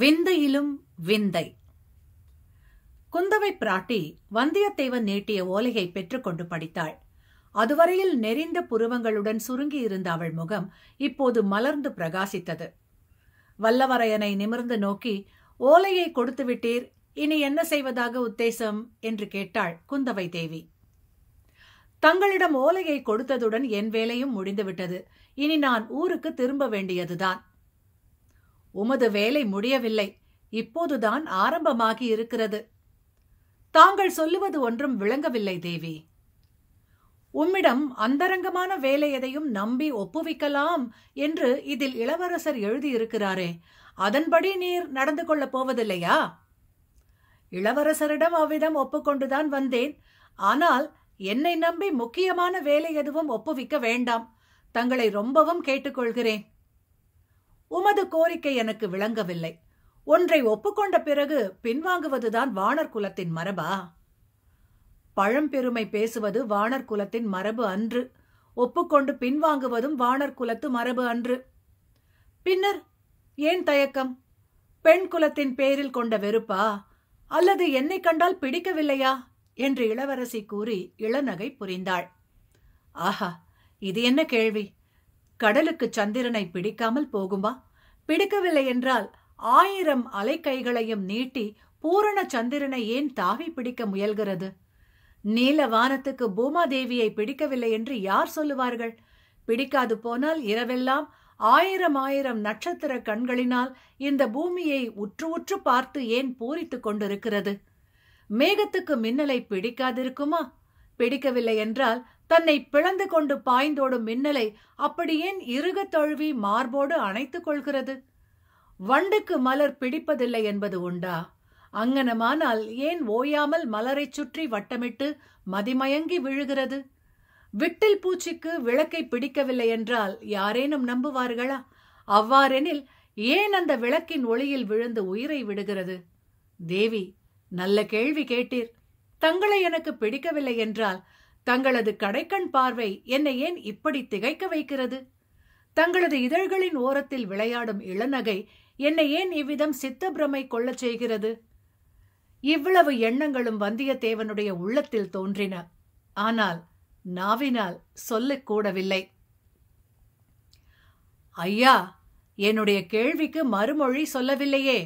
விந்தையிலும் விந்தை குந்தவை பிராட்டி வந்தியத்தேவன் நீட்டிய ஓலையை பெற்றுக்கொண்டு படித்தாள் அதுவரையில் நெறிந்த புருவங்களுடன் சுருங்கியிருந்த அவள் முகம் இப்போது மலர்ந்து பிரகாசித்தது வல்லவரையனை நிமிர்ந்து நோக்கி ஓலையை கொடுத்து விட்டீர் இனி என்ன செய்வதாக உத்தேசம் என்று கேட்டாள் குந்தவை தேவி தங்களிடம் ஓலையை கொடுத்ததுடன் என் வேலையும் முடிந்துவிட்டது இனி நான் ஊருக்கு திரும்ப வேண்டியதுதான் உமது வேலை முடியவில்லை இப்போதுதான் ஆரம்பமாகி இருக்கிறது தாங்கள் சொல்லுவது ஒன்றும் விளங்கவில்லை தேவி உம்மிடம் அந்தரங்கமான வேலை எதையும் நம்பி ஒப்புவிக்கலாம் என்று இதில் இளவரசர் எழுதியிருக்கிறாரே அதன்படி நீர் நடந்து கொள்ளப் போவதில்லையா இளவரசரிடம் அவ்விதம் ஒப்புக்கொண்டுதான் வந்தேன் ஆனால் என்னை நம்பி முக்கியமான வேலை எதுவும் ஒப்புவிக்க வேண்டாம் தங்களை ரொம்பவும் கேட்டுக்கொள்கிறேன் உமது கோரிக்கை எனக்கு விளங்கவில்லை ஒன்றை ஒப்புக்கொண்ட பிறகு பின்வாங்குவதுதான் வானர் குலத்தின் மரபா பழம்பெருமை பேசுவது வானர் குலத்தின் மரபு அன்று ஒப்புக்கொண்டு பின்வாங்குவதும் வானர் குலத்து மரபு அன்று பின்னர் ஏன் தயக்கம் பெண் குலத்தின் பேரில் கொண்ட வெறுப்பா அல்லது என்னை கண்டால் பிடிக்கவில்லையா என்று இளவரசி கூறி இளநகை புரிந்தாள் ஆஹா இது என்ன கேள்வி கடலுக்கு சந்திரனை பிடிக்காமல் போகுமா பிடிக்கவில்லை என்றால் ஆயிரம் அலைக்கைகளையும் நீட்டி பூரண சந்திரனை ஏன் தாவி பிடிக்க முயல்கிறது நீல வானத்துக்கு பூமாதேவியை பிடிக்கவில்லை என்று யார் சொல்லுவார்கள் பிடிக்காது போனால் இரவெல்லாம் ஆயிரம் ஆயிரம் நட்சத்திர கண்களினால் இந்த பூமியை உற்று உற்று பார்த்து ஏன் பூரித்துக் கொண்டிருக்கிறது மேகத்துக்கு மின்னலை பிடிக்காதிருக்குமா பிடிக்கவில்லை என்றால் தன்னை பிளந்து கொண்டு பாய்ந்தோடும் மின்னலை அப்படியேன் இருக தழுவி மார்போடு அணைத்துக் கொள்கிறது வண்டுக்கு மலர் பிடிப்பதில்லை என்பது உண்டா அங்கனமானால் ஏன் ஓயாமல் மலரைச் சுற்றி வட்டமிட்டு மதிமயங்கி விழுகிறது விட்டில் பூச்சிக்கு விளக்கை பிடிக்கவில்லை என்றால் யாரேனும் நம்புவார்களா அவ்வாறெனில் ஏன் அந்த விளக்கின் ஒளியில் விழுந்து உயிரை விடுகிறது தேவி நல்ல கேள்வி கேட்டீர் தங்களை எனக்கு பிடிக்கவில்லை என்றால் தங்களது கடைக்கண் பார்வை என்னை ஏன் இப்படி திகைக்க வைக்கிறது தங்களது இதழ்களின் ஓரத்தில் விளையாடும் இளநகை என்னை ஏன் இவ்விதம் சித்த பிரமை கொள்ளச் செய்கிறது இவ்வளவு எண்ணங்களும் வந்தியத்தேவனுடைய உள்ளத்தில் தோன்றின ஆனால் நாவினால் சொல்லக்கூடவில்லை ஐயா என்னுடைய கேள்விக்கு மறுமொழி சொல்லவில்லையே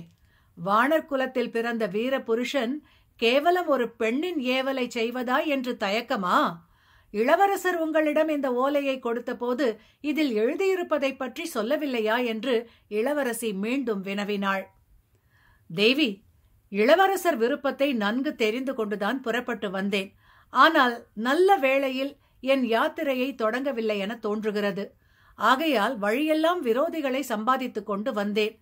வானர் குலத்தில் பிறந்த வீர புருஷன் கேவலம் ஒரு பெண்ணின் ஏவலை செய்வதா என்று தயக்கமா இளவரசர் உங்களிடம் இந்த ஓலையை கொடுத்தபோது இதில் எழுதியிருப்பதை பற்றி சொல்லவில்லையா என்று இளவரசி மீண்டும் வினவினாள் தேவி இளவரசர் விருப்பத்தை நன்கு தெரிந்து கொண்டுதான் புறப்பட்டு வந்தேன் ஆனால் நல்ல வேளையில் என் யாத்திரையை தொடங்கவில்லை என தோன்றுகிறது ஆகையால் வழியெல்லாம் விரோதிகளை சம்பாதித்துக் கொண்டு வந்தேன்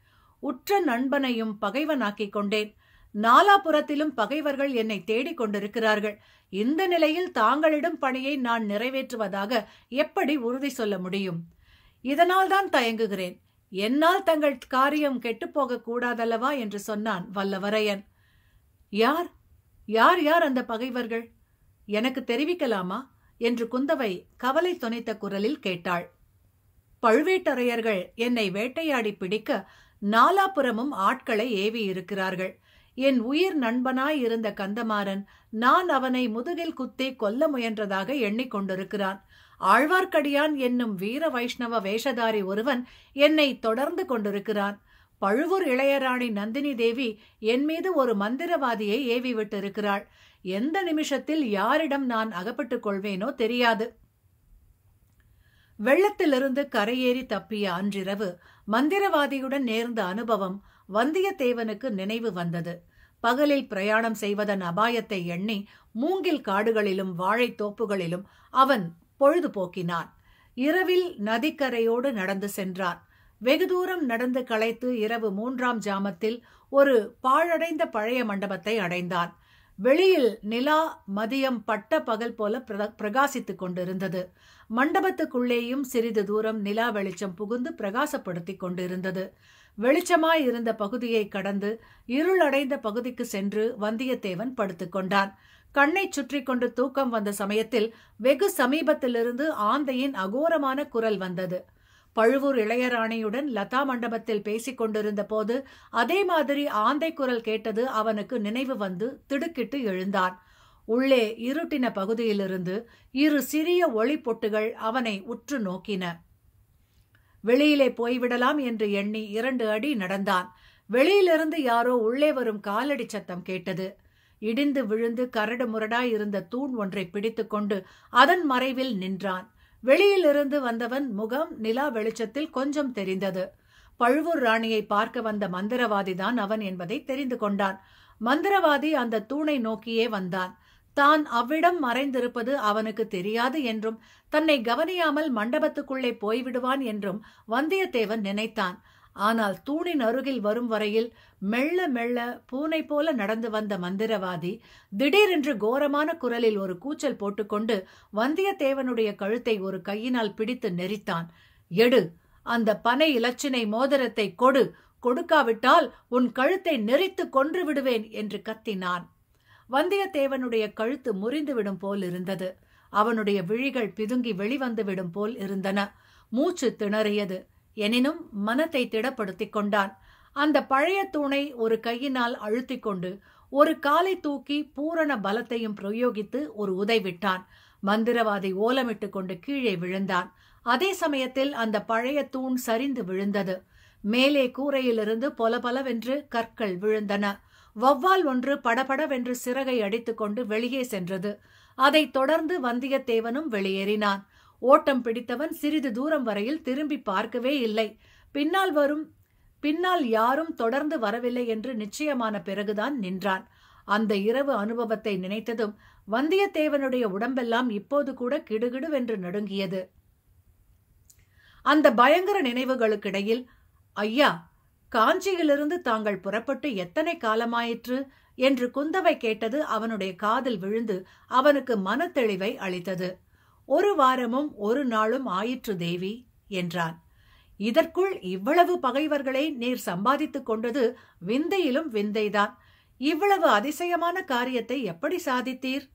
உற்ற நண்பனையும் பகைவனாக்கிக் கொண்டேன் நாலாபுறத்திலும் பகைவர்கள் என்னை தேடிக் கொண்டிருக்கிறார்கள் இந்த நிலையில் தாங்களிடம் பணியை நான் நிறைவேற்றுவதாக எப்படி உறுதி சொல்ல முடியும் இதனால் தான் தயங்குகிறேன் என்னால் தங்கள் காரியம் கெட்டுப்போக கூடாதல்லவா என்று சொன்னான் வல்லவரையன் யார் யார் யார் அந்த பகைவர்கள் எனக்கு தெரிவிக்கலாமா என்று குந்தவை கவலை துணைத்த குரலில் கேட்டாள் பழுவேட்டரையர்கள் என்னை வேட்டையாடி பிடிக்க நாலாபுரமும் ஆட்களை ஏவி இருக்கிறார்கள் என் உயிர் நண்பனாய் இருந்த கந்தமாறன் நான் அவனை முதுகில் குத்தி கொல்ல முயன்றதாக எண்ணிக்கொண்டிருக்கிறான் ஆழ்வார்க்கடியான் என்னும் வீர வைஷ்ணவ வேஷதாரி ஒருவன் என்னை தொடர்ந்து கொண்டிருக்கிறான் பழுவூர் இளையராணி நந்தினி தேவி என் மீது ஒரு மந்திரவாதியை ஏவி எந்த நிமிஷத்தில் யாரிடம் நான் அகப்பட்டுக் கொள்வேனோ தெரியாது வெள்ளத்திலிருந்து கரையேறி தப்பிய அன்றிரவு மந்திரவாதியுடன் நேர்ந்த அனுபவம் வந்தியத்தேவனுக்கு நினைவு வந்தது பகலில் பிரயாணம் செய்வதன் அபாயத்தை எண்ணி மூங்கில் காடுகளிலும் வாழைத் தோப்புகளிலும் அவன் பொழுது போக்கினான் இரவில் நதிக்கரையோடு நடந்து சென்றான் வெகு தூரம் நடந்து களைத்து இரவு மூன்றாம் ஜாமத்தில் ஒரு பாழடைந்த பழைய மண்டபத்தை அடைந்தான் வெளியில் நிலா மதியம் பட்ட பகல் போல பிரகாசித்துக் கொண்டிருந்தது மண்டபத்துக்குள்ளேயும் சிறிது தூரம் நிலா வெளிச்சம் புகுந்து பிரகாசப்படுத்திக் கொண்டிருந்தது வெளிச்சமாய் இருந்த பகுதியை கடந்து இருளடைந்த பகுதிக்கு சென்று வந்தியத்தேவன் படுத்துக்கொண்டான் கண்ணை சுற்றி கொண்டு தூக்கம் வந்த சமயத்தில் வெகு சமீபத்திலிருந்து ஆந்தையின் அகோரமான குரல் வந்தது பழுவூர் இளையராணியுடன் லதா மண்டபத்தில் பேசிக் கொண்டிருந்த போது அதே மாதிரி ஆந்தை குரல் கேட்டது அவனுக்கு நினைவு வந்து திடுக்கிட்டு எழுந்தான் உள்ளே இருட்டின பகுதியிலிருந்து இரு சிறிய ஒளி பொட்டுகள் அவனை உற்று நோக்கின வெளியிலே போய்விடலாம் என்று எண்ணி இரண்டு அடி நடந்தான் வெளியிலிருந்து யாரோ உள்ளே வரும் காலடி சத்தம் கேட்டது இடிந்து விழுந்து கரடு முரடாய் இருந்த தூண் ஒன்றை பிடித்துக்கொண்டு அதன் மறைவில் நின்றான் வெளியிலிருந்து வந்தவன் முகம் நிலா வெளிச்சத்தில் கொஞ்சம் தெரிந்தது பழுவூர் ராணியை பார்க்க வந்த மந்திரவாதிதான் அவன் என்பதை தெரிந்து கொண்டான் மந்திரவாதி அந்த தூணை நோக்கியே வந்தான் தான் அவ்விடம் மறைந்திருப்பது அவனுக்கு தெரியாது என்றும் தன்னை கவனியாமல் மண்டபத்துக்குள்ளே போய்விடுவான் என்றும் வந்தியத்தேவன் நினைத்தான் ஆனால் தூணின் அருகில் வரும் வரையில் மெல்ல மெல்ல பூனை போல நடந்து வந்த மந்திரவாதி திடீரென்று கோரமான குரலில் ஒரு கூச்சல் போட்டுக்கொண்டு வந்தியத்தேவனுடைய கழுத்தை ஒரு கையினால் பிடித்து நெறித்தான் எடு அந்த பனை இலச்சினை மோதிரத்தை கொடு கொடுக்காவிட்டால் உன் கழுத்தை நெறித்து கொன்று விடுவேன் என்று கத்தினான் வந்தியத்தேவனுடைய கழுத்து முறிந்துவிடும் போல் இருந்தது அவனுடைய விழிகள் பிதுங்கி வெளிவந்துவிடும் போல் இருந்தன மூச்சு திணறியது எனினும் மனத்தை திடப்படுத்திக் கொண்டான் அந்த பழைய தூணை ஒரு கையினால் அழுத்திக் கொண்டு ஒரு காலை தூக்கி பூரண பலத்தையும் பிரயோகித்து ஒரு உதைவிட்டான் மந்திரவாதி ஓலமிட்டுக் கொண்டு கீழே விழுந்தான் அதே சமயத்தில் அந்த பழைய தூண் சரிந்து விழுந்தது மேலே கூரையிலிருந்து பொலபலவென்று கற்கள் விழுந்தன வௌவால் ஒன்று படபடவென்று சிறகை அடித்துக்கொண்டு வெளியே சென்றது அதைத் தொடர்ந்து வந்தியத்தேவனும் வெளியேறினான் ஓட்டம் பிடித்தவன் சிறிது தூரம் வரையில் திரும்பி பார்க்கவே இல்லை பின்னால் வரும் பின்னால் யாரும் தொடர்ந்து வரவில்லை என்று நிச்சயமான பிறகுதான் நின்றான் அந்த இரவு அனுபவத்தை நினைத்ததும் வந்தியத்தேவனுடைய உடம்பெல்லாம் இப்போது கூட கிடுகிடுவென்று நடுங்கியது அந்த பயங்கர நினைவுகளுக்கிடையில் ஐயா காஞ்சியிலிருந்து தாங்கள் புறப்பட்டு எத்தனை காலமாயிற்று என்று குந்தவை கேட்டது அவனுடைய காதில் விழுந்து அவனுக்கு மனத்தெளிவை அளித்தது ஒரு வாரமும் ஒரு நாளும் ஆயிற்று தேவி என்றான் இதற்குள் இவ்வளவு பகைவர்களை நீர் சம்பாதித்துக் கொண்டது விந்தையிலும் விந்தைதான் இவ்வளவு அதிசயமான காரியத்தை எப்படி சாதித்தீர்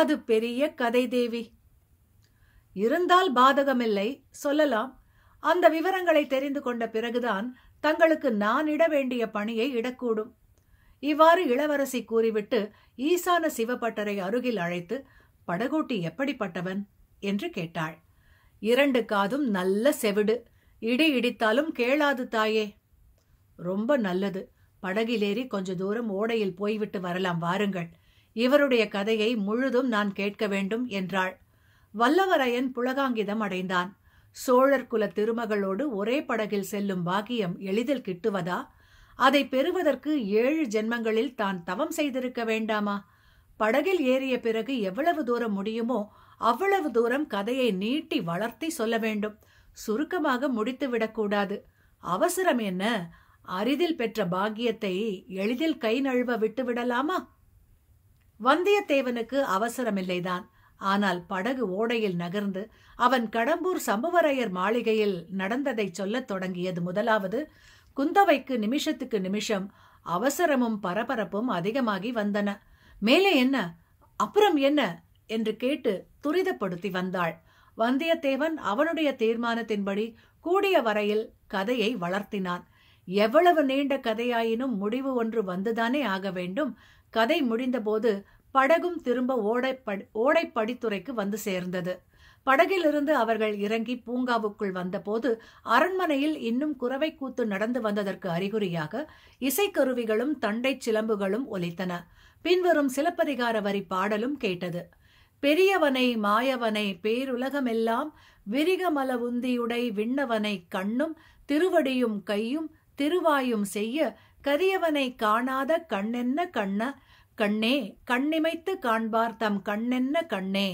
அது பெரிய கதை தேவி இருந்தால் பாதகமில்லை சொல்லலாம் அந்த விவரங்களை தெரிந்து கொண்ட பிறகுதான் தங்களுக்கு நான் இட வேண்டிய பணியை இடக்கூடும் இவ்வாறு இளவரசி கூறிவிட்டு ஈசான சிவப்பட்டரை அருகில் அழைத்து படகோட்டி எப்படிப்பட்டவன் என்று கேட்டாள் இரண்டு காதும் நல்ல செவிடு இடி இடித்தாலும் கேளாது தாயே ரொம்ப நல்லது படகிலேறி கொஞ்ச தூரம் ஓடையில் போய்விட்டு வரலாம் வாருங்கள் இவருடைய கதையை முழுதும் நான் கேட்க வேண்டும் என்றாள் வல்லவரையன் புலகாங்கிதம் அடைந்தான் சோழர் குல திருமகளோடு ஒரே படகில் செல்லும் பாக்கியம் எளிதில் கிட்டுவதா அதை பெறுவதற்கு ஏழு ஜென்மங்களில் தான் தவம் செய்திருக்க வேண்டாமா படகில் ஏறிய பிறகு எவ்வளவு தூரம் முடியுமோ அவ்வளவு தூரம் கதையை நீட்டி வளர்த்தி சொல்ல வேண்டும் சுருக்கமாக முடித்து விடக்கூடாது அவசரம் என்ன அரிதில் பெற்ற பாக்கியத்தை எளிதில் கை நழுவ விட்டு விடலாமா வந்தியத்தேவனுக்கு அவசரமில்லைதான் ஆனால் படகு ஓடையில் நகர்ந்து அவன் கடம்பூர் சம்புவரையர் மாளிகையில் நடந்ததை சொல்லத் தொடங்கியது முதலாவது குந்தவைக்கு நிமிஷத்துக்கு நிமிஷம் அவசரமும் பரபரப்பும் அதிகமாகி வந்தன மேலே என்ன அப்புறம் என்ன என்று கேட்டு துரிதப்படுத்தி வந்தாள் வந்தியத்தேவன் அவனுடைய தீர்மானத்தின்படி கூடிய வரையில் கதையை வளர்த்தினான் எவ்வளவு நீண்ட கதையாயினும் முடிவு ஒன்று வந்துதானே ஆக வேண்டும் கதை முடிந்தபோது படகும் திரும்ப ஓடைப்படி ஓடைப்படித்துறைக்கு வந்து சேர்ந்தது படகிலிருந்து அவர்கள் இறங்கி பூங்காவுக்குள் வந்தபோது அரண்மனையில் இன்னும் குறவை கூத்து நடந்து வந்ததற்கு அறிகுறியாக இசைக்கருவிகளும் தண்டை சிலம்புகளும் ஒலித்தன பின்வரும் சிலப்பதிகார வரி பாடலும் கேட்டது பெரியவனை மாயவனை பேருலகமெல்லாம் விரிகமல உந்தியுடை விண்ணவனை கண்ணும் திருவடியும் கையும் திருவாயும் செய்ய கரியவனை காணாத கண்ணென்ன கண்ண கண்ணே கண்ணிமைத்து காண்பார் தம் கண்ணென்ன கண்ணே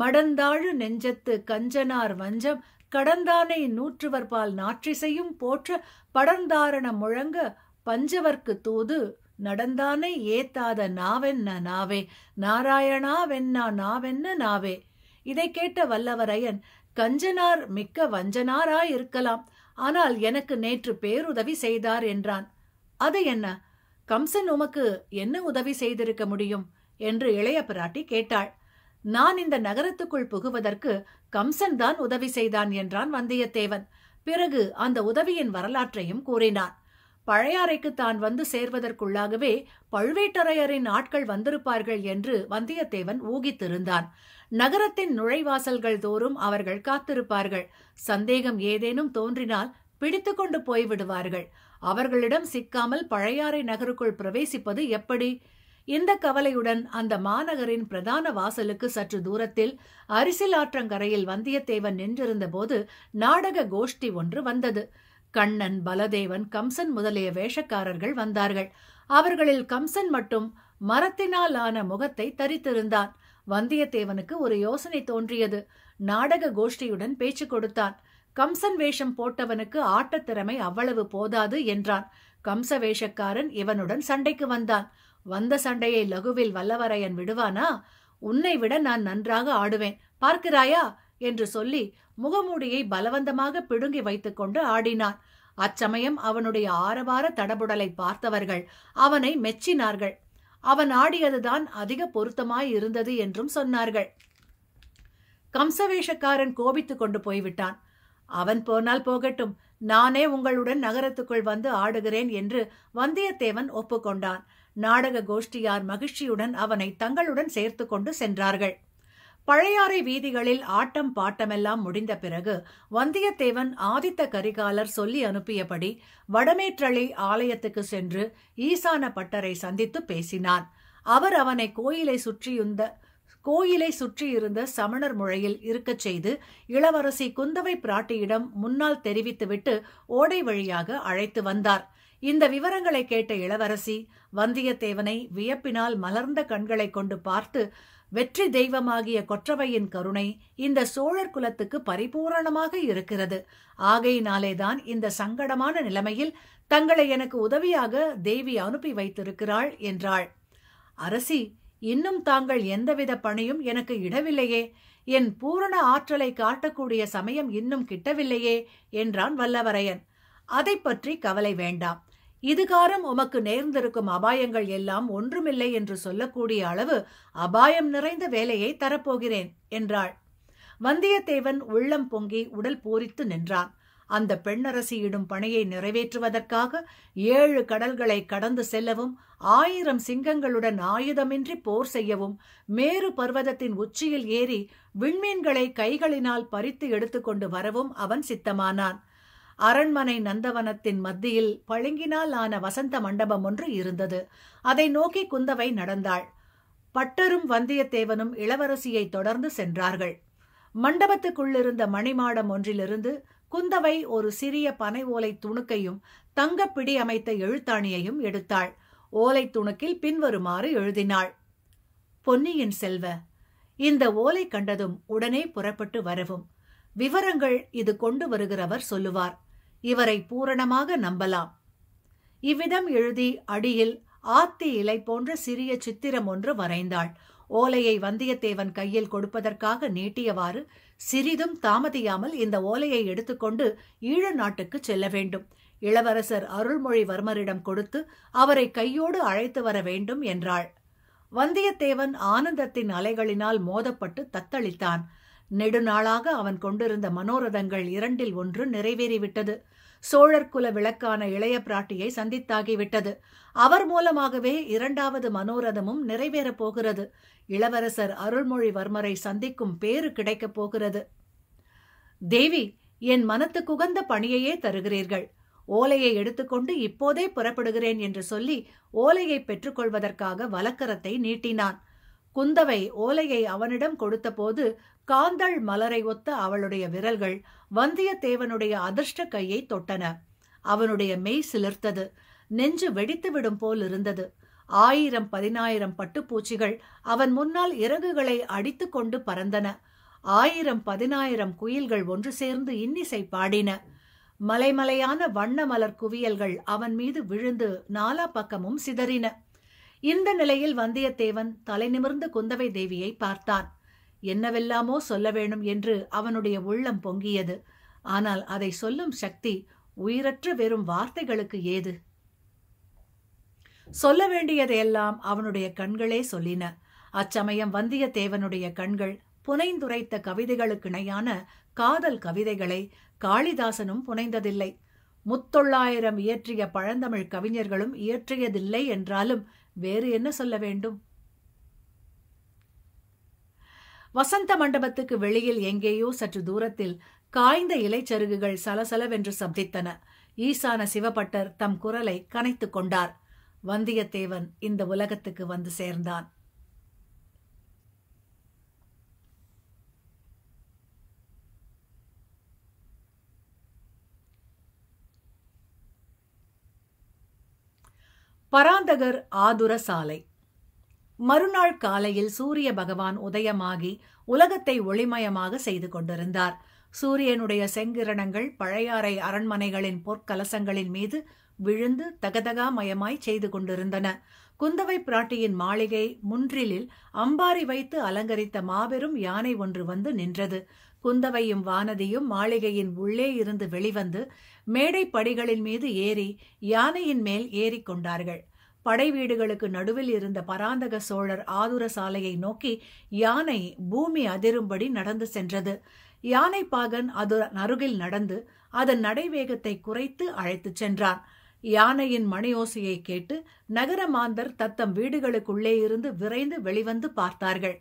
மடந்தாழு நெஞ்சத்து கஞ்சனார் வஞ்சம் கடந்தானை நூற்றுவர்பால் நாற்றிசையும் போற்ற படந்தாரண முழங்க பஞ்சவர்க்கு தூது நடந்தானை ஏத்தாத நாவென்ன நாவே நாராயணா வென்னா நாவென்ன நாவே இதை கேட்ட வல்லவரையன் கஞ்சனார் மிக்க வஞ்சனாராயிருக்கலாம் ஆனால் எனக்கு நேற்று பேருதவி செய்தார் என்றான் அது என்ன கம்சன் உமக்கு என்ன உதவி செய்திருக்க முடியும் என்று இளைய பிராட்டி கேட்டாள் நான் இந்த நகரத்துக்குள் புகுவதற்கு கம்சன் தான் உதவி செய்தான் என்றான் வந்தியத்தேவன் பிறகு அந்த உதவியின் வரலாற்றையும் கூறினான் பழையாறைக்கு தான் வந்து சேர்வதற்குள்ளாகவே பழுவேட்டரையரின் ஆட்கள் வந்திருப்பார்கள் என்று வந்தியத்தேவன் ஊகித்திருந்தான் நகரத்தின் நுழைவாசல்கள் தோறும் அவர்கள் காத்திருப்பார்கள் சந்தேகம் ஏதேனும் தோன்றினால் பிடித்துக்கொண்டு கொண்டு போய்விடுவார்கள் அவர்களிடம் சிக்காமல் பழையாறை நகருக்குள் பிரவேசிப்பது எப்படி இந்த கவலையுடன் அந்த மாநகரின் பிரதான வாசலுக்கு சற்று தூரத்தில் அரிசில் ஆற்றங்கரையில் வந்தியத்தேவன் நின்றிருந்தபோது நாடக கோஷ்டி ஒன்று வந்தது கண்ணன் பலதேவன் கம்சன் முதலிய வேஷக்காரர்கள் வந்தார்கள் அவர்களில் கம்சன் மட்டும் மரத்தினால் ஆன முகத்தை தரித்திருந்தான் வந்தியத்தேவனுக்கு ஒரு யோசனை தோன்றியது நாடக கோஷ்டியுடன் பேச்சு கொடுத்தான் கம்சன் வேஷம் போட்டவனுக்கு ஆட்டத்திறமை அவ்வளவு போதாது என்றான் கம்ச வேஷக்காரன் இவனுடன் சண்டைக்கு வந்தான் வந்த சண்டையை லகுவில் வல்லவரையன் விடுவானா உன்னை விட நான் நன்றாக ஆடுவேன் பார்க்கிறாயா என்று சொல்லி முகமூடியை பலவந்தமாக பிடுங்கி வைத்துக்கொண்டு ஆடினான் அச்சமயம் அவனுடைய ஆரவார தடபுடலை பார்த்தவர்கள் அவனை மெச்சினார்கள் அவன் ஆடியதுதான் அதிக பொருத்தமாய் இருந்தது என்றும் சொன்னார்கள் கம்சவேஷக்காரன் கோபித்துக் கொண்டு போய்விட்டான் அவன் போனால் போகட்டும் நானே உங்களுடன் நகரத்துக்குள் வந்து ஆடுகிறேன் என்று வந்தியத்தேவன் ஒப்புக்கொண்டான் நாடக கோஷ்டியார் மகிழ்ச்சியுடன் அவனை தங்களுடன் சேர்த்து கொண்டு சென்றார்கள் பழையாறை வீதிகளில் ஆட்டம் பாட்டமெல்லாம் முடிந்த பிறகு வந்தியத்தேவன் ஆதித்த கரிகாலர் சொல்லி அனுப்பியபடி வடமேற்றளி ஆலயத்துக்கு சென்று ஈசான பட்டரை சந்தித்து பேசினான் அவர் அவனை கோயிலை சுற்றியுந்த கோயிலை சுற்றியிருந்த சமணர் முறையில் இருக்கச் செய்து இளவரசி குந்தவை பிராட்டியிடம் முன்னால் தெரிவித்துவிட்டு ஓடை வழியாக அழைத்து வந்தார் இந்த விவரங்களை கேட்ட இளவரசி வந்தியத்தேவனை வியப்பினால் மலர்ந்த கண்களை கொண்டு பார்த்து வெற்றி தெய்வமாகிய கொற்றவையின் கருணை இந்த சோழர் குலத்துக்கு பரிபூரணமாக இருக்கிறது ஆகையினாலேதான் இந்த சங்கடமான நிலைமையில் தங்களை எனக்கு உதவியாக தேவி அனுப்பி வைத்திருக்கிறாள் என்றாள் அரசி இன்னும் தாங்கள் எந்தவித பணியும் எனக்கு இடவில்லையே என் பூரண ஆற்றலை காட்டக்கூடிய சமயம் இன்னும் கிட்டவில்லையே என்றான் வல்லவரையன் அதை பற்றி கவலை வேண்டாம் இதுகாரம் உமக்கு நேர்ந்திருக்கும் அபாயங்கள் எல்லாம் ஒன்றுமில்லை என்று சொல்லக்கூடிய அளவு அபாயம் நிறைந்த வேலையை தரப்போகிறேன் என்றாள் வந்தியத்தேவன் உள்ளம் பொங்கி உடல் பூரித்து நின்றான் அந்த பெண்ணரசியிடும் பணியை நிறைவேற்றுவதற்காக ஏழு கடல்களை கடந்து செல்லவும் ஆயிரம் சிங்கங்களுடன் ஆயுதமின்றி போர் செய்யவும் மேரு பர்வதத்தின் உச்சியில் ஏறி விண்மீன்களை கைகளினால் பறித்து எடுத்துக்கொண்டு வரவும் அவன் சித்தமானான் அரண்மனை நந்தவனத்தின் மத்தியில் பளிங்கினால் ஆன வசந்த மண்டபம் ஒன்று இருந்தது அதை நோக்கி குந்தவை நடந்தாள் பட்டரும் வந்தியத்தேவனும் இளவரசியை தொடர்ந்து சென்றார்கள் மண்டபத்துக்குள்ளிருந்த மணிமாடம் ஒன்றிலிருந்து குந்தவை ஒரு சிறிய பனை ஓலை துணுக்கையும் தங்கப்பிடி அமைத்த எழுத்தாணியையும் எடுத்தாள் ஓலை துணுக்கில் பின்வருமாறு எழுதினாள் பொன்னியின் செல்வ இந்த ஓலை கண்டதும் உடனே புறப்பட்டு வரவும் விவரங்கள் இது கொண்டு வருகிறவர் சொல்லுவார் இவரை பூரணமாக நம்பலாம் இவ்விதம் எழுதி அடியில் ஆத்தி இலை போன்ற சிறிய சித்திரம் ஒன்று வரைந்தாள் ஓலையை வந்தியத்தேவன் கையில் கொடுப்பதற்காக நீட்டியவாறு சிறிதும் தாமதியாமல் இந்த ஓலையை எடுத்துக்கொண்டு ஈழ நாட்டுக்கு செல்ல வேண்டும் இளவரசர் அருள்மொழிவர்மரிடம் கொடுத்து அவரை கையோடு அழைத்து வர வேண்டும் என்றாள் வந்தியத்தேவன் ஆனந்தத்தின் அலைகளினால் மோதப்பட்டு தத்தளித்தான் நெடுநாளாக அவன் கொண்டிருந்த மனோரதங்கள் இரண்டில் ஒன்று நிறைவேறிவிட்டது சோழர்குல விளக்கான இளைய பிராட்டியை சந்தித்தாகிவிட்டது அவர் மூலமாகவே இரண்டாவது மனோரதமும் நிறைவேறப் போகிறது இளவரசர் அருள்மொழிவர்மரை சந்திக்கும் பேறு கிடைக்கப் போகிறது தேவி என் மனத்துக்குகந்த பணியையே தருகிறீர்கள் ஓலையை எடுத்துக்கொண்டு இப்போதே புறப்படுகிறேன் என்று சொல்லி ஓலையை பெற்றுக்கொள்வதற்காக வலக்கரத்தை நீட்டினான் குந்தவை ஓலையை அவனிடம் கொடுத்தபோது காந்தள் மலரை ஒத்த அவளுடைய விரல்கள் வந்தியத்தேவனுடைய அதிர்ஷ்ட கையை தொட்டன அவனுடைய மெய் சிலிர்த்தது நெஞ்சு வெடித்துவிடும் போல் இருந்தது ஆயிரம் பதினாயிரம் பட்டுப்பூச்சிகள் அவன் முன்னால் இறகுகளை அடித்துக்கொண்டு பறந்தன ஆயிரம் பதினாயிரம் குயில்கள் ஒன்று சேர்ந்து இன்னிசை பாடின மலைமலையான வண்ண மலர் குவியல்கள் அவன் மீது விழுந்து நாலா பக்கமும் சிதறின இந்த நிலையில் வந்தியத்தேவன் தலை நிமிர்ந்து குந்தவை தேவியை பார்த்தான் என்னவெல்லாமோ சொல்ல வேணும் என்று அவனுடைய உள்ளம் பொங்கியது ஆனால் அதை சொல்லும் சக்தி உயிரற்ற வெறும் வார்த்தைகளுக்கு ஏது சொல்ல வேண்டியதையெல்லாம் அவனுடைய கண்களே சொல்லின அச்சமயம் வந்தியத்தேவனுடைய கண்கள் புனைந்துரைத்த கவிதைகளுக்கிணையான காதல் கவிதைகளை காளிதாசனும் புனைந்ததில்லை முத்தொள்ளாயிரம் இயற்றிய பழந்தமிழ் கவிஞர்களும் இயற்றியதில்லை என்றாலும் வேறு என்ன சொல்ல வேண்டும் வசந்த மண்டபத்துக்கு வெளியில் எங்கேயோ சற்று தூரத்தில் காய்ந்த இலைச்சருகுகள் சலசலவென்று சப்தித்தன ஈசான சிவபட்டர் தம் குரலை கனைத்து கொண்டார் வந்தியத்தேவன் இந்த உலகத்துக்கு வந்து சேர்ந்தான் பராந்தகர் ஆதுர சாலை மறுநாள் காலையில் சூரிய பகவான் உதயமாகி உலகத்தை ஒளிமயமாக செய்து கொண்டிருந்தார் சூரியனுடைய செங்கிரணங்கள் பழையாறை அரண்மனைகளின் பொற்கலசங்களின் மீது விழுந்து தகதகாமயமாய் செய்து கொண்டிருந்தன குந்தவை பிராட்டியின் மாளிகை முன்றிலில் அம்பாரி வைத்து அலங்கரித்த மாபெரும் யானை ஒன்று வந்து நின்றது குந்தவையும் வானதியும் மாளிகையின் உள்ளே இருந்து வெளிவந்து மேடை படிகளின் மீது ஏறி யானையின் மேல் ஏறிக்கொண்டார்கள் படை வீடுகளுக்கு நடுவில் இருந்த பராந்தக சோழர் ஆதுர சாலையை நோக்கி யானை பூமி அதிரும்படி நடந்து சென்றது யானை பாகன் அது அருகில் நடந்து அதன் நடைவேகத்தை குறைத்து அழைத்துச் சென்றான் யானையின் மணியோசையை கேட்டு நகர மாந்தர் தத்தம் வீடுகளுக்குள்ளே இருந்து விரைந்து வெளிவந்து பார்த்தார்கள்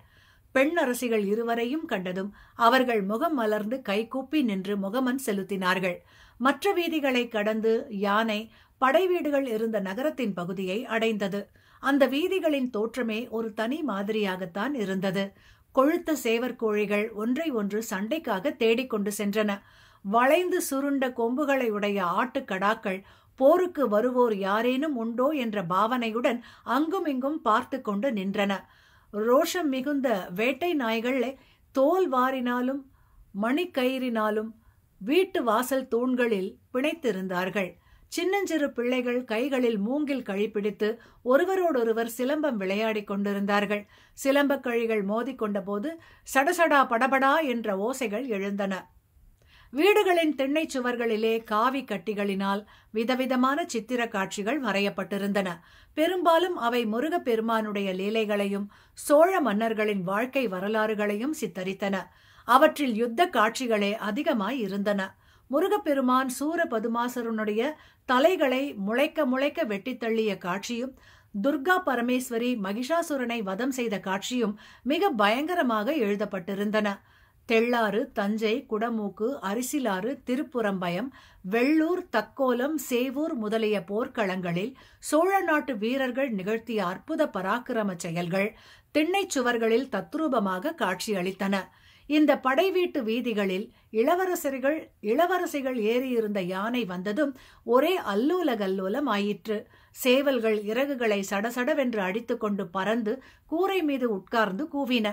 பெண்ணரசிகள் இருவரையும் கண்டதும் அவர்கள் முகம் மலர்ந்து கைகூப்பி நின்று முகமன் செலுத்தினார்கள் மற்ற வீதிகளை கடந்து யானை படைவீடுகள் இருந்த நகரத்தின் பகுதியை அடைந்தது அந்த வீதிகளின் தோற்றமே ஒரு தனி மாதிரியாகத்தான் இருந்தது கொழுத்த சேவற்கோழிகள் ஒன்றை ஒன்று சண்டைக்காக தேடிக்கொண்டு சென்றன வளைந்து சுருண்ட கொம்புகளை உடைய ஆட்டுக்கடாக்கள் போருக்கு வருவோர் யாரேனும் உண்டோ என்ற பாவனையுடன் அங்குமிங்கும் பார்த்து கொண்டு நின்றன ரோஷம் மிகுந்த வேட்டை நாய்கள் தோல் வாரினாலும் மணிக்கயிறினாலும் வீட்டு வாசல் தூண்களில் பிணைத்திருந்தார்கள் சின்னஞ்சிறு பிள்ளைகள் கைகளில் மூங்கில் கழிப்பிடித்து ஒருவரோடொருவர் சிலம்பம் விளையாடிக் கொண்டிருந்தார்கள் சிலம்பக் கழிகள் மோதிக்கொண்டபோது சடசடா படபடா என்ற ஓசைகள் எழுந்தன வீடுகளின் திண்ணை சுவர்களிலே காவி கட்டிகளினால் விதவிதமான சித்திர காட்சிகள் வரையப்பட்டிருந்தன பெரும்பாலும் அவை முருகப்பெருமானுடைய லீலைகளையும் சோழ மன்னர்களின் வாழ்க்கை வரலாறுகளையும் சித்தரித்தன அவற்றில் யுத்த காட்சிகளே அதிகமாய் இருந்தன முருகப்பெருமான் சூர பதுமாசரனுடைய தலைகளை முளைக்க முளைக்க வெட்டித்தள்ளிய காட்சியும் துர்கா பரமேஸ்வரி மகிஷாசுரனை வதம் செய்த காட்சியும் மிக பயங்கரமாக எழுதப்பட்டிருந்தன தெள்ளாறு தஞ்சை குடமூக்கு அரிசிலாறு திருப்புறம்பயம் வெள்ளூர் தக்கோலம் சேவூர் முதலிய போர்க்களங்களில் சோழ நாட்டு வீரர்கள் நிகழ்த்திய அற்புத பராக்கிரம செயல்கள் திண்ணைச் சுவர்களில் தத்ரூபமாக காட்சியளித்தன இந்த படை வீட்டு வீதிகளில் இளவரசர்கள் இளவரசிகள் ஏறியிருந்த யானை வந்ததும் ஒரே அல்லூல கல்லூலம் ஆயிற்று சேவல்கள் இறகுகளை சடசடவென்று அடித்துக்கொண்டு பறந்து கூரை மீது உட்கார்ந்து கூவின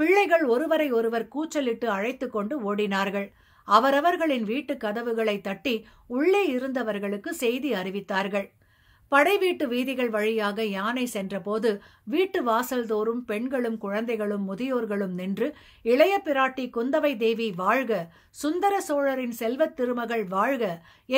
பிள்ளைகள் ஒருவரை ஒருவர் கூச்சலிட்டு அழைத்து கொண்டு ஓடினார்கள் அவரவர்களின் வீட்டு கதவுகளை தட்டி உள்ளே இருந்தவர்களுக்கு செய்தி அறிவித்தார்கள் படை வீட்டு வீதிகள் வழியாக யானை சென்றபோது வீட்டு வாசல் தோறும் பெண்களும் குழந்தைகளும் முதியோர்களும் நின்று இளைய பிராட்டி குந்தவை தேவி வாழ்க சுந்தர சோழரின் செல்வத் திருமகள் வாழ்க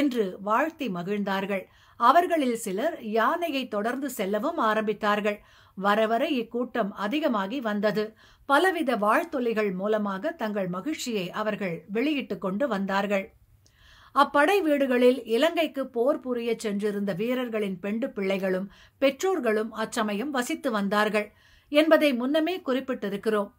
என்று வாழ்த்தி மகிழ்ந்தார்கள் அவர்களில் சிலர் யானையை தொடர்ந்து செல்லவும் ஆரம்பித்தார்கள் வரவர இக்கூட்டம் அதிகமாகி வந்தது பலவித வாழ்த்தொலிகள் மூலமாக தங்கள் மகிழ்ச்சியை அவர்கள் வெளியிட்டுக் கொண்டு வந்தார்கள் அப்படை வீடுகளில் இலங்கைக்கு போர் புரிய சென்றிருந்த வீரர்களின் பெண்டு பிள்ளைகளும் பெற்றோர்களும் அச்சமயம் வசித்து வந்தார்கள் என்பதை முன்னமே குறிப்பிட்டிருக்கிறோம்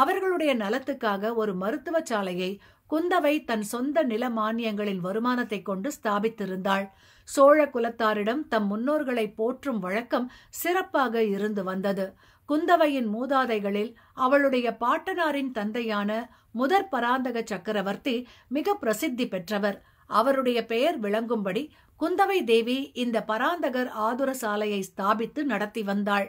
அவர்களுடைய நலத்துக்காக ஒரு மருத்துவ சாலையை குந்தவை தன் சொந்த நில மானியங்களின் வருமானத்தை கொண்டு ஸ்தாபித்திருந்தாள் சோழ குலத்தாரிடம் தம் முன்னோர்களை போற்றும் வழக்கம் சிறப்பாக இருந்து வந்தது குந்தவையின் மூதாதைகளில் அவளுடைய பாட்டனாரின் தந்தையான முதற் பராந்தக சக்கரவர்த்தி மிக பிரசித்தி பெற்றவர் அவருடைய பெயர் விளங்கும்படி குந்தவை தேவி இந்த பராந்தகர் ஆதுர சாலையை ஸ்தாபித்து நடத்தி வந்தாள்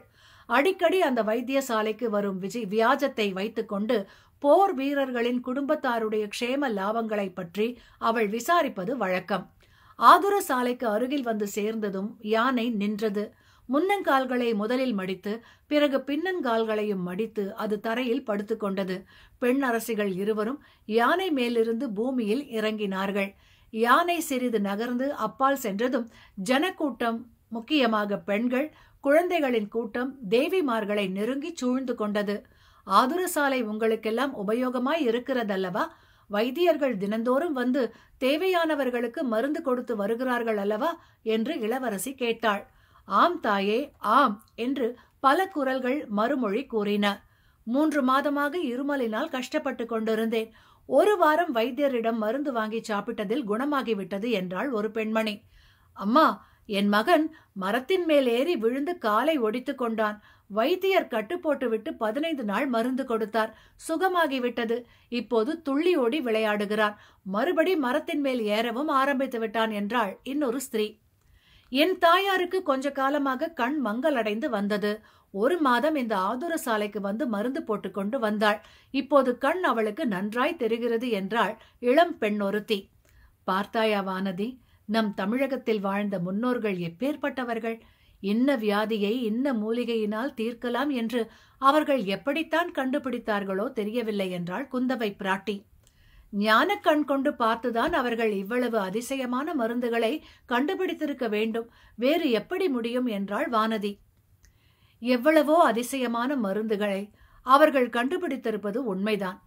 அடிக்கடி அந்த வைத்தியசாலைக்கு வரும் விஜய் வியாஜத்தை வைத்துக்கொண்டு போர் வீரர்களின் குடும்பத்தாருடைய க்ஷேம லாபங்களை பற்றி அவள் விசாரிப்பது வழக்கம் ஆதுர சாலைக்கு அருகில் வந்து சேர்ந்ததும் யானை நின்றது முன்னங்கால்களை முதலில் மடித்து பிறகு பின்னங்கால்களையும் மடித்து அது தரையில் படுத்துக்கொண்டது பெண் அரசிகள் இருவரும் யானை மேலிருந்து பூமியில் இறங்கினார்கள் யானை சிறிது நகர்ந்து அப்பால் சென்றதும் ஜனக்கூட்டம் முக்கியமாக பெண்கள் குழந்தைகளின் கூட்டம் தேவிமார்களை நெருங்கி சூழ்ந்து கொண்டது ஆதுர சாலை உங்களுக்கெல்லாம் உபயோகமாய் இருக்கிறதல்லவா வைத்தியர்கள் தினந்தோறும் வந்து தேவையானவர்களுக்கு மருந்து கொடுத்து வருகிறார்கள் அல்லவா என்று இளவரசி கேட்டாள் ஆம் தாயே ஆம் என்று பல குரல்கள் மறுமொழி கூறின மூன்று மாதமாக இருமலினால் கஷ்டப்பட்டு கொண்டிருந்தேன் ஒரு வாரம் வைத்தியரிடம் மருந்து வாங்கி சாப்பிட்டதில் குணமாகிவிட்டது என்றாள் ஒரு பெண்மணி அம்மா என் மகன் மரத்தின் மேல் ஏறி விழுந்து காலை ஒடித்து கொண்டான் வைத்தியர் கட்டு விட்டு பதினைந்து நாள் மருந்து கொடுத்தார் சுகமாகிவிட்டது இப்போது துள்ளி ஓடி விளையாடுகிறார் மறுபடி மரத்தின் மேல் ஏறவும் ஆரம்பித்து விட்டான் என்றாள் இன்னொரு ஸ்திரீ என் தாயாருக்கு கொஞ்ச காலமாக கண் மங்கலடைந்து வந்தது ஒரு மாதம் இந்த ஆதுர சாலைக்கு வந்து மருந்து போட்டுக்கொண்டு வந்தாள் இப்போது கண் அவளுக்கு நன்றாய் தெரிகிறது என்றாள் இளம் பெண் ஒருத்தி பார்த்தாயா வானதி நம் தமிழகத்தில் வாழ்ந்த முன்னோர்கள் எப்பேற்பட்டவர்கள் இன்ன வியாதியை இன்ன மூலிகையினால் தீர்க்கலாம் என்று அவர்கள் எப்படித்தான் கண்டுபிடித்தார்களோ தெரியவில்லை என்றாள் குந்தவை பிராட்டி ஞான கண் கொண்டு பார்த்துதான் அவர்கள் இவ்வளவு அதிசயமான மருந்துகளை கண்டுபிடித்திருக்க வேண்டும் வேறு எப்படி முடியும் என்றாள் வானதி எவ்வளவோ அதிசயமான மருந்துகளை அவர்கள் கண்டுபிடித்திருப்பது உண்மைதான்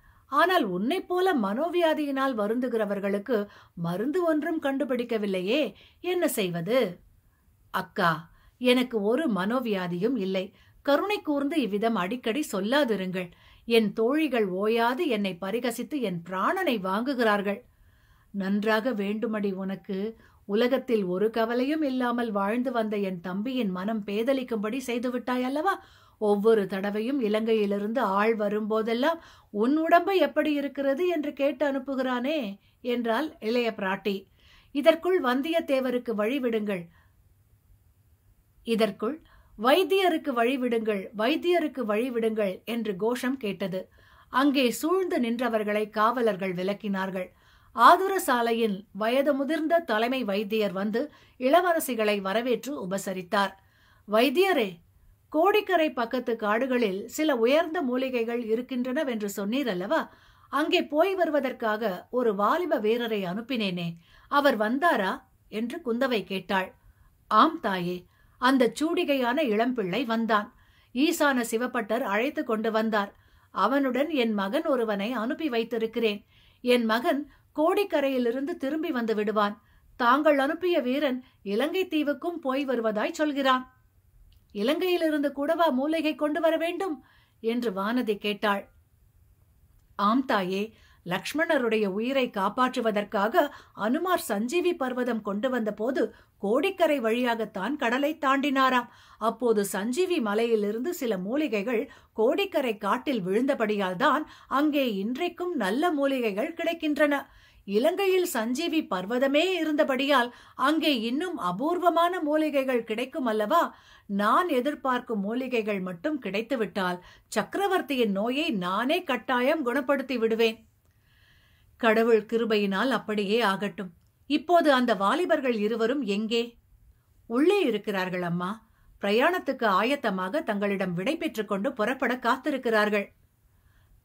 ஆனால் உன்னை போல மனோவியாதியினால் வருந்துகிறவர்களுக்கு மருந்து ஒன்றும் கண்டுபிடிக்கவில்லையே என்ன செய்வது அக்கா எனக்கு ஒரு மனோவியாதியும் இல்லை கருணை கூர்ந்து இவ்விதம் அடிக்கடி சொல்லாதிருங்கள் என் தோழிகள் ஓயாது என்னை பரிகசித்து என் பிராணனை வாங்குகிறார்கள் நன்றாக வேண்டுமடி உனக்கு உலகத்தில் ஒரு கவலையும் இல்லாமல் வாழ்ந்து வந்த என் தம்பியின் மனம் பேதலிக்கும்படி செய்துவிட்டாய் அல்லவா ஒவ்வொரு தடவையும் இலங்கையிலிருந்து ஆள் வரும்போதெல்லாம் உன் உடம்பு எப்படி இருக்கிறது என்று கேட்டு அனுப்புகிறானே என்றாள் இளைய பிராட்டி இதற்குள் வந்தியத்தேவருக்கு வழிவிடுங்கள் இதற்குள் வைத்தியருக்கு வழிவிடுங்கள் வைத்தியருக்கு வழிவிடுங்கள் என்று கோஷம் கேட்டது அங்கே சூழ்ந்து நின்றவர்களை காவலர்கள் விலக்கினார்கள் ஆதுர சாலையின் வயது முதிர்ந்த தலைமை வைத்தியர் வந்து இளவரசிகளை வரவேற்று உபசரித்தார் வைத்தியரே கோடிக்கரை பக்கத்து காடுகளில் சில உயர்ந்த மூலிகைகள் இருக்கின்றனவென்று சொன்னீர் அல்லவா அங்கே போய் வருவதற்காக ஒரு வாலிப வீரரை அனுப்பினேனே அவர் வந்தாரா என்று குந்தவை கேட்டாள் ஆம் தாயே அந்த சூடிகையான இளம்பிள்ளை வந்தான் ஈசான சிவப்பட்டர் அழைத்து கொண்டு வந்தார் அவனுடன் என் மகன் ஒருவனை அனுப்பி வைத்திருக்கிறேன் என் மகன் கோடிக்கரையிலிருந்து திரும்பி வந்து விடுவான் தாங்கள் அனுப்பிய வீரன் இலங்கை தீவுக்கும் போய் வருவதாய் சொல்கிறான் இலங்கையிலிருந்து கூடவா மூலிகை கொண்டு வர வேண்டும் என்று வானதி கேட்டாள் ஆம் தாயே லக்ஷ்மணருடைய உயிரை காப்பாற்றுவதற்காக அனுமார் சஞ்சீவி பர்வதம் கொண்டு வந்தபோது கோடிக்கரை வழியாகத்தான் கடலை தாண்டினாராம் அப்போது சஞ்சீவி மலையிலிருந்து சில மூலிகைகள் கோடிக்கரை காட்டில் விழுந்தபடியால் தான் அங்கே இன்றைக்கும் நல்ல மூலிகைகள் கிடைக்கின்றன இலங்கையில் சஞ்சீவி பர்வதமே இருந்தபடியால் அங்கே இன்னும் அபூர்வமான மூலிகைகள் கிடைக்கும் அல்லவா நான் எதிர்பார்க்கும் மூலிகைகள் மட்டும் கிடைத்துவிட்டால் சக்கரவர்த்தியின் நோயை நானே கட்டாயம் குணப்படுத்தி விடுவேன் கடவுள் கிருபையினால் அப்படியே ஆகட்டும் இப்போது அந்த வாலிபர்கள் இருவரும் எங்கே உள்ளே இருக்கிறார்கள் அம்மா பிரயாணத்துக்கு ஆயத்தமாக தங்களிடம் விடை கொண்டு புறப்பட காத்திருக்கிறார்கள்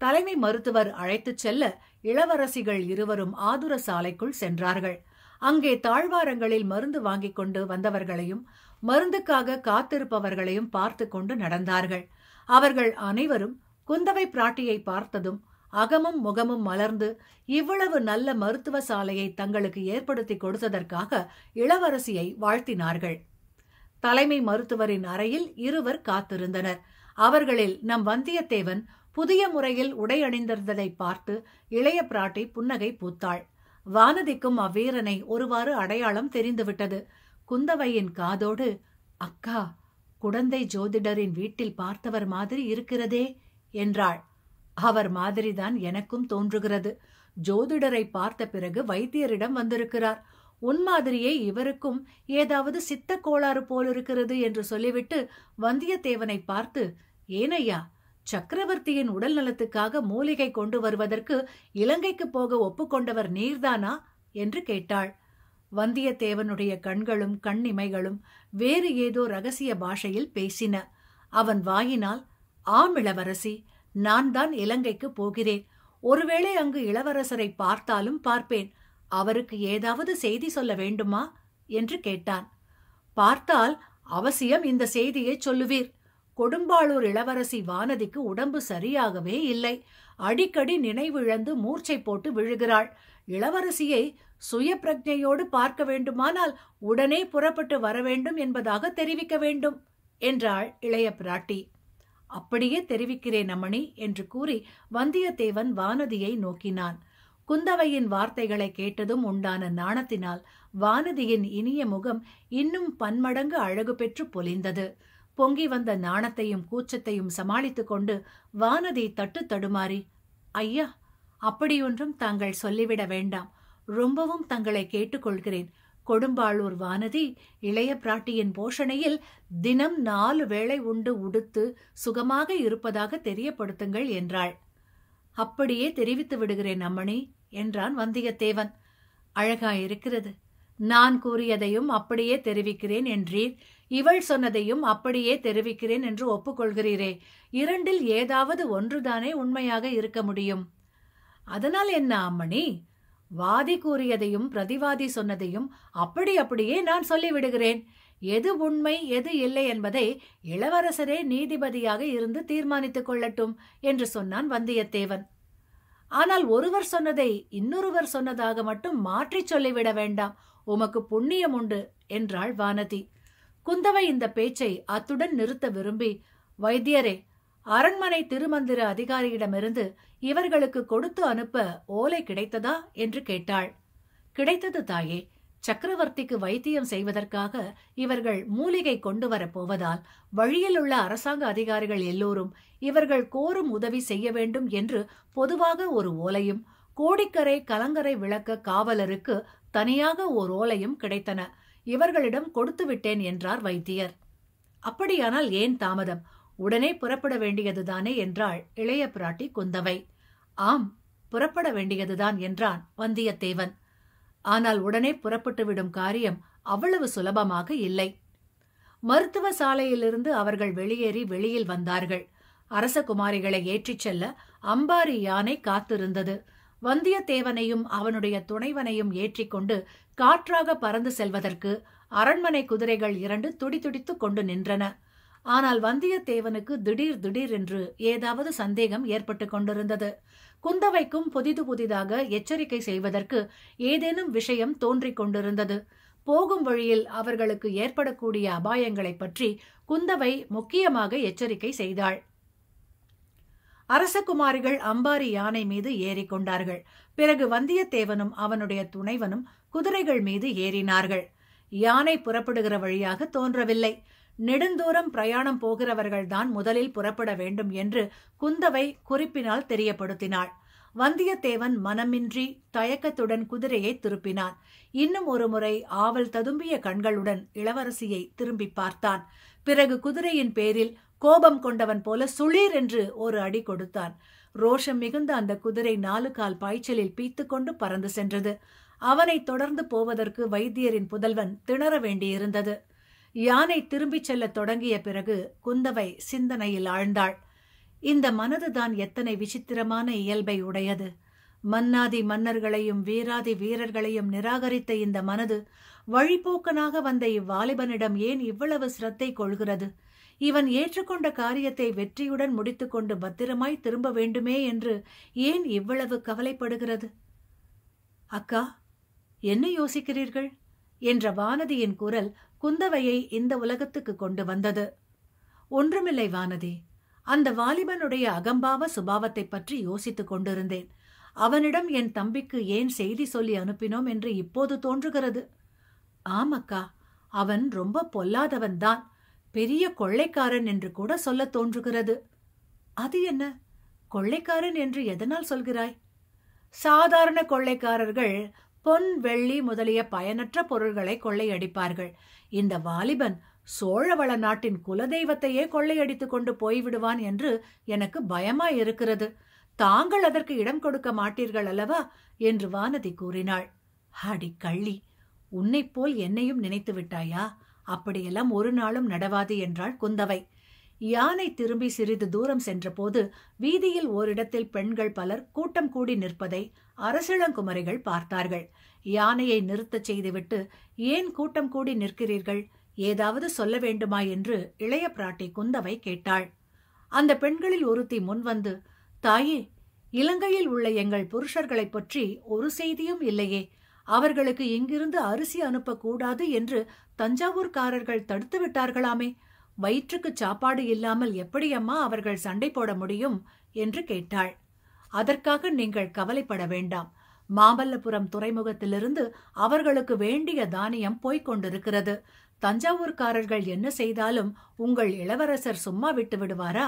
தலைமை மருத்துவர் அழைத்துச் செல்ல இளவரசிகள் இருவரும் ஆதுர சாலைக்குள் சென்றார்கள் அங்கே தாழ்வாரங்களில் மருந்து வாங்கிக் கொண்டு வந்தவர்களையும் மருந்துக்காக காத்திருப்பவர்களையும் பார்த்து கொண்டு நடந்தார்கள் அவர்கள் அனைவரும் குந்தவை பிராட்டியை பார்த்ததும் அகமும் முகமும் மலர்ந்து இவ்வளவு நல்ல மருத்துவ சாலையை தங்களுக்கு ஏற்படுத்தி கொடுத்ததற்காக இளவரசியை வாழ்த்தினார்கள் தலைமை மருத்துவரின் அறையில் இருவர் காத்திருந்தனர் அவர்களில் நம் வந்தியத்தேவன் புதிய முறையில் உடை அணிந்திருந்ததை பார்த்து இளைய பிராட்டி புன்னகை பூத்தாள் வானதிக்கும் அவ்வீரனை ஒருவாறு அடையாளம் தெரிந்துவிட்டது குந்தவையின் காதோடு அக்கா குடந்தை ஜோதிடரின் வீட்டில் பார்த்தவர் மாதிரி இருக்கிறதே என்றாள் அவர் மாதிரிதான் எனக்கும் தோன்றுகிறது ஜோதிடரை பார்த்த பிறகு வைத்தியரிடம் வந்திருக்கிறார் உன் மாதிரியே இவருக்கும் ஏதாவது சித்த கோளாறு போலிருக்கிறது என்று சொல்லிவிட்டு வந்தியத்தேவனை பார்த்து ஏனையா சக்கரவர்த்தியின் உடல் நலத்துக்காக மூலிகை கொண்டு வருவதற்கு இலங்கைக்கு போக ஒப்புக்கொண்டவர் நீர்தானா என்று கேட்டாள் வந்தியத்தேவனுடைய கண்களும் கண்ணிமைகளும் வேறு ஏதோ ரகசிய பாஷையில் பேசின அவன் வாயினால் ஆமிளவரசி நான் தான் இலங்கைக்கு போகிறேன் ஒருவேளை அங்கு இளவரசரை பார்த்தாலும் பார்ப்பேன் அவருக்கு ஏதாவது செய்தி சொல்ல வேண்டுமா என்று கேட்டான் பார்த்தால் அவசியம் இந்த செய்தியை சொல்லுவீர் கொடும்பாளூர் இளவரசி வானதிக்கு உடம்பு சரியாகவே இல்லை அடிக்கடி நினைவிழந்து மூர்ச்சை போட்டு விழுகிறாள் இளவரசியை சுய பிரஜையோடு பார்க்க வேண்டுமானால் உடனே புறப்பட்டு வர வேண்டும் என்பதாக தெரிவிக்க வேண்டும் என்றாள் இளைய பிராட்டி அப்படியே தெரிவிக்கிறேன் அம்மணி என்று கூறி வந்தியத்தேவன் வானதியை நோக்கினான் குந்தவையின் வார்த்தைகளை கேட்டதும் உண்டான நாணத்தினால் வானதியின் இனிய முகம் இன்னும் பன்மடங்கு அழகு பெற்று பொலிந்தது பொங்கி வந்த நாணத்தையும் கூச்சத்தையும் சமாளித்துக் கொண்டு வானதி தட்டு தடுமாறி ஐயா அப்படியொன்றும் தாங்கள் சொல்லிவிட வேண்டாம் ரொம்பவும் தங்களை கேட்டுக்கொள்கிறேன் கொடும்பாளூர் வானதி இளைய பிராட்டியின் போஷணையில் தினம் நாலு வேளை உண்டு உடுத்து சுகமாக இருப்பதாக தெரியப்படுத்துங்கள் என்றாள் அப்படியே தெரிவித்து விடுகிறேன் அம்மணி என்றான் வந்தியத்தேவன் அழகா இருக்கிறது நான் கூறியதையும் அப்படியே தெரிவிக்கிறேன் என்றீர் இவள் சொன்னதையும் அப்படியே தெரிவிக்கிறேன் என்று ஒப்புக்கொள்கிறீரே இரண்டில் ஏதாவது ஒன்றுதானே உண்மையாக இருக்க முடியும் அதனால் என்ன அம்மணி வாதி கூறியதையும் பிரதிவாதி சொன்னதையும் அப்படி அப்படியே நான் சொல்லிவிடுகிறேன் எது உண்மை எது இல்லை என்பதை இளவரசரே நீதிபதியாக இருந்து தீர்மானித்துக் கொள்ளட்டும் என்று சொன்னான் வந்தியத்தேவன் ஆனால் ஒருவர் சொன்னதை இன்னொருவர் சொன்னதாக மட்டும் மாற்றிச் சொல்லிவிட வேண்டாம் உமக்கு புண்ணியம் உண்டு என்றாள் வானதி குந்தவை இந்த பேச்சை அத்துடன் நிறுத்த விரும்பி வைத்தியரே அரண்மனை திருமந்திர அதிகாரியிடமிருந்து இவர்களுக்கு கொடுத்து அனுப்ப ஓலை கிடைத்ததா என்று கேட்டாள் கிடைத்தது தாயே சக்கரவர்த்திக்கு வைத்தியம் செய்வதற்காக இவர்கள் மூலிகை கொண்டு வரப்போவதால் வழியில் உள்ள அரசாங்க அதிகாரிகள் எல்லோரும் இவர்கள் கோரும் உதவி செய்ய வேண்டும் என்று பொதுவாக ஒரு ஓலையும் கோடிக்கரை கலங்கரை விளக்க காவலருக்கு தனியாக ஓர் ஓலையும் கிடைத்தன இவர்களிடம் கொடுத்து விட்டேன் என்றார் வைத்தியர் அப்படியானால் ஏன் தாமதம் உடனே புறப்பட வேண்டியதுதானே என்றாள் இளைய பிராட்டி குந்தவை ஆம் புறப்பட வேண்டியதுதான் என்றான் வந்தியத்தேவன் ஆனால் உடனே புறப்பட்டுவிடும் காரியம் அவ்வளவு சுலபமாக இல்லை மருத்துவ சாலையிலிருந்து அவர்கள் வெளியேறி வெளியில் வந்தார்கள் அரச குமாரிகளை ஏற்றிச் செல்ல அம்பாரி யானை காத்திருந்தது வந்தியத்தேவனையும் அவனுடைய துணைவனையும் ஏற்றிக்கொண்டு காற்றாக பறந்து செல்வதற்கு அரண்மனை குதிரைகள் இரண்டு துடிதுடித்துக் கொண்டு நின்றன ஆனால் வந்தியத்தேவனுக்கு திடீர் திடீர் என்று ஏதாவது சந்தேகம் ஏற்பட்டு கொண்டிருந்தது குந்தவைக்கும் புதிது புதிதாக எச்சரிக்கை செய்வதற்கு ஏதேனும் விஷயம் தோன்றிக் கொண்டிருந்தது போகும் வழியில் அவர்களுக்கு ஏற்படக்கூடிய அபாயங்களைப் பற்றி குந்தவை முக்கியமாக எச்சரிக்கை செய்தாள் அரசகுமாரிகள் அம்பாரி யானை மீது ஏறிக்கொண்டார்கள் பிறகு வந்தியத்தேவனும் அவனுடைய துணைவனும் குதிரைகள் மீது ஏறினார்கள் யானை புறப்படுகிற வழியாக தோன்றவில்லை நெடுந்தூரம் பிரயாணம் போகிறவர்கள்தான் முதலில் புறப்பட வேண்டும் என்று குந்தவை குறிப்பினால் தெரியப்படுத்தினாள் வந்தியத்தேவன் மனமின்றி தயக்கத்துடன் குதிரையை திருப்பினான் இன்னும் ஒரு முறை ஆவல் ததும்பிய கண்களுடன் இளவரசியை திரும்பி பார்த்தான் பிறகு குதிரையின் பேரில் கோபம் கொண்டவன் போல சுளீர் என்று ஒரு அடி கொடுத்தான் ரோஷம் மிகுந்த அந்த குதிரை நாலு கால் பாய்ச்சலில் பீத்துக்கொண்டு பறந்து சென்றது அவனை தொடர்ந்து போவதற்கு வைத்தியரின் புதல்வன் திணற வேண்டியிருந்தது யானை திரும்பிச் செல்லத் தொடங்கிய பிறகு குந்தவை சிந்தனையில் ஆழ்ந்தாள் இந்த மனதுதான் எத்தனை விசித்திரமான இயல்பை உடையது மன்னாதி மன்னர்களையும் வீராதி வீரர்களையும் நிராகரித்த இந்த மனது வழிபோக்கனாக வந்த இவ்வாலிபனிடம் ஏன் இவ்வளவு சிரத்தை கொள்கிறது இவன் ஏற்றுக்கொண்ட காரியத்தை வெற்றியுடன் முடித்துக்கொண்டு பத்திரமாய் திரும்ப வேண்டுமே என்று ஏன் இவ்வளவு கவலைப்படுகிறது அக்கா என்ன யோசிக்கிறீர்கள் என்ற வானதியின் குரல் குந்தவையை இந்த உலகத்துக்கு கொண்டு வந்தது ஒன்றுமில்லை வானதி அந்த வாலிபனுடைய அகம்பாவ சுபாவத்தை பற்றி யோசித்துக் கொண்டிருந்தேன் அவனிடம் என் தம்பிக்கு ஏன் செய்தி சொல்லி அனுப்பினோம் என்று இப்போது தோன்றுகிறது ஆமக்கா அவன் ரொம்ப பொல்லாதவன் தான் பெரிய கொள்ளைக்காரன் என்று கூட சொல்ல தோன்றுகிறது அது என்ன கொள்ளைக்காரன் என்று எதனால் சொல்கிறாய் சாதாரண கொள்ளைக்காரர்கள் பொன் வெள்ளி முதலிய பயனற்ற பொருள்களை கொள்ளையடிப்பார்கள் இந்த வாலிபன் சோழவள நாட்டின் குலதெய்வத்தையே கொள்ளையடித்துக் கொண்டு போய்விடுவான் என்று எனக்கு பயமா இருக்கிறது தாங்கள் அதற்கு இடம் கொடுக்க மாட்டீர்கள் அல்லவா என்று வானதி கூறினாள் அடி கள்ளி உன்னைப் போல் என்னையும் நினைத்து விட்டாயா அப்படியெல்லாம் ஒரு நாளும் நடவாது என்றாள் குந்தவை யானை திரும்பி சிறிது தூரம் சென்றபோது வீதியில் ஓரிடத்தில் பெண்கள் பலர் கூட்டம் கூடி நிற்பதை அரசிளங்குமரிகள் பார்த்தார்கள் யானையை நிறுத்தச் செய்துவிட்டு ஏன் கூட்டம் கூடி நிற்கிறீர்கள் ஏதாவது சொல்ல வேண்டுமா என்று இளைய பிராட்டி குந்தவை கேட்டாள் அந்த பெண்களில் ஒருத்தி முன்வந்து தாயே இலங்கையில் உள்ள எங்கள் புருஷர்களைப் பற்றி ஒரு செய்தியும் இல்லையே அவர்களுக்கு இங்கிருந்து அரிசி அனுப்பக்கூடாது என்று தஞ்சாவூர்காரர்கள் தடுத்து விட்டார்களாமே வயிற்றுக்கு சாப்பாடு இல்லாமல் எப்படியம்மா அவர்கள் சண்டை போட முடியும் என்று கேட்டாள் அதற்காக நீங்கள் கவலைப்பட வேண்டாம் மாமல்லபுரம் துறைமுகத்திலிருந்து அவர்களுக்கு வேண்டிய தானியம் போய்க் கொண்டிருக்கிறது தஞ்சாவூர்காரர்கள் என்ன செய்தாலும் உங்கள் இளவரசர் சும்மா விட்டு விடுவாரா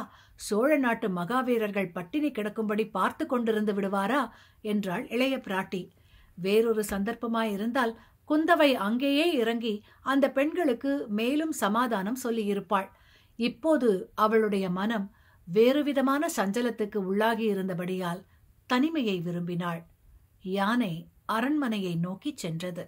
சோழ நாட்டு மகாவீரர்கள் பட்டினி கிடக்கும்படி பார்த்து கொண்டிருந்து விடுவாரா என்றாள் இளைய பிராட்டி வேறொரு சந்தர்ப்பமாயிருந்தால் குந்தவை அங்கேயே இறங்கி அந்த பெண்களுக்கு மேலும் சமாதானம் சொல்லியிருப்பாள் இப்போது அவளுடைய மனம் வேறுவிதமான சஞ்சலத்துக்கு உள்ளாகியிருந்தபடியால் தனிமையை விரும்பினாள் யானை அரண்மனையை நோக்கிச் சென்றது